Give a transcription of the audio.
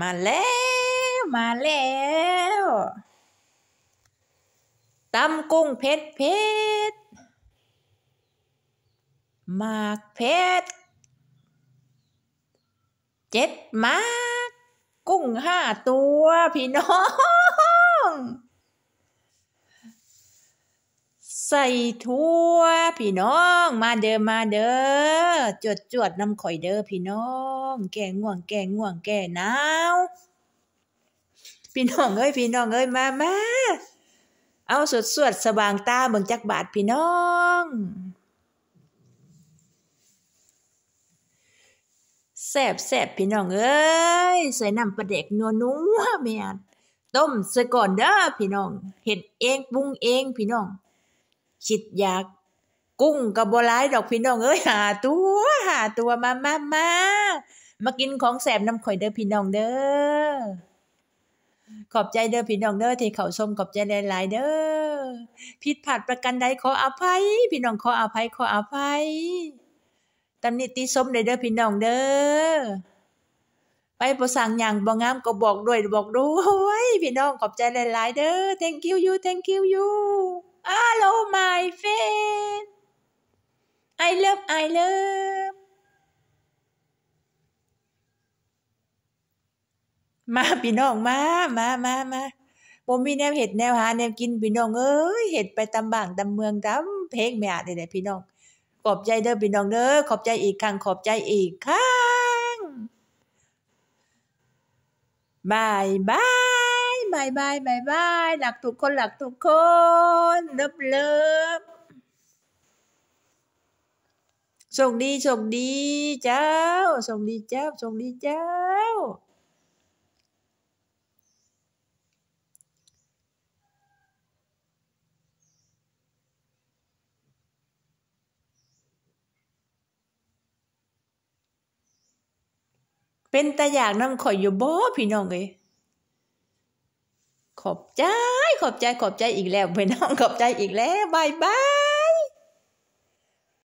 มาแล้ว มาแล้วตำกุ้งเพชรเพชรมากเพชรเจ็ดมาก กุ้งห้าตัว พี่น้อง ใส่ถั่วพี่น้อง มาเดอมาเดอจวดจวดน้ำข่อยเด้อพี่น้ององแก่ง่วงแก่ง่วงแก่หนาวพี่น้องเอ้ยพี่น้องเอ้ยมามาเอาสดสวดสว่างตาเบิ่งจักบาทพี่น้องแสบแสบพี่น้องเอ้ยใส่น้ำปลาเด็กนัวนัวเมียต้มซะก่อนเด้อพี่น้องเห็ดเองปรุงเองพี่น้องชิดอยากกุ้งกับบวไายดอกพี่น้อง เอ้ยหาตัวหาตัวมามามามากินของแสบน้ำข่อยเด้อพี่น้องเด้อขอบใจเด้อพี่น้องเด้อที่เขาชมขอบใจหลายๆเด้อผิดพลาดประกันใดขออภัยพี่น้องขออภัยขออภัยตำหนิติสมได้เด้อพี่น้องเด้อไปประสังอย่างบ่งามก็บอกด้วยบอกด้วยพี่น้องขอบใจหลายๆเด้อ thank you you thank you you hello my friend I love I love มา พี่น้องมา มามา มาบ่มีแนวเห็ดแนวหาแนวกินพี่น้องเอ้ย เห็ดไปตำบางตำเมืองตำเพลงแม่นี่ยพี่น้อง ขอบใจเด้อพี่น้องเด้อ ขอบใจอีกครั้งขอบใจอีกครั้งบายบายบายบายบายบายหลักทุกคนหลักทุกคนเลิฟเลิฟส่งดีส่งดี เจ้า ส่งดีเจ้า ส่งดีเจ้าเป็นตาอยากน้ำข่อยอยู่บ่พี่น้องเอ้ยขอบใจ ขอบใจขอบใจอีกแล้ว พี่น้องขอบใจอีกแล้วบายบาย